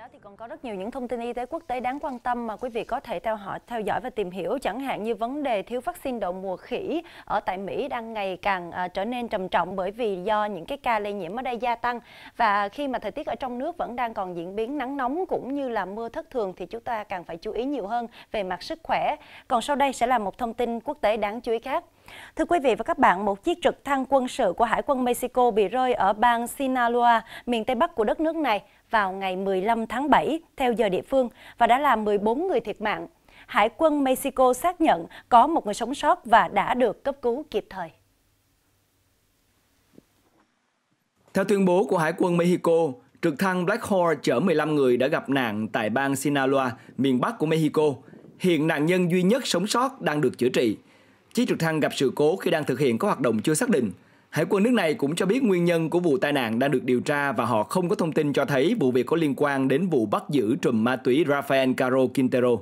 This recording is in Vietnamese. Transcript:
đó thì còn có rất nhiều những thông tin y tế quốc tế đáng quan tâm mà quý vị có thể theo họ theo dõi và tìm hiểu chẳng hạn như vấn đề thiếu vaccine đậu mùa khỉ ở tại Mỹ đang ngày càng uh, trở nên trầm trọng bởi vì do những cái ca lây nhiễm ở đây gia tăng và khi mà thời tiết ở trong nước vẫn đang còn diễn biến nắng nóng cũng như là mưa thất thường thì chúng ta càng phải chú ý nhiều hơn về mặt sức khỏe. Còn sau đây sẽ là một thông tin quốc tế đáng chú ý khác. Thưa quý vị và các bạn, một chiếc trực thăng quân sự của Hải quân Mexico bị rơi ở bang Sinaloa, miền Tây Bắc của đất nước này vào ngày 15 tháng 7 theo giờ địa phương và đã làm 14 người thiệt mạng. Hải quân Mexico xác nhận có một người sống sót và đã được cấp cứu kịp thời. Theo tuyên bố của Hải quân Mexico, trực thăng Black Hawk chở 15 người đã gặp nạn tại bang Sinaloa, miền bắc của Mexico. Hiện nạn nhân duy nhất sống sót đang được chữa trị. Chiếc trực thăng gặp sự cố khi đang thực hiện các hoạt động chưa xác định. Hải quân nước này cũng cho biết nguyên nhân của vụ tai nạn đang được điều tra và họ không có thông tin cho thấy vụ việc có liên quan đến vụ bắt giữ trùm ma túy Rafael Caro Quintero.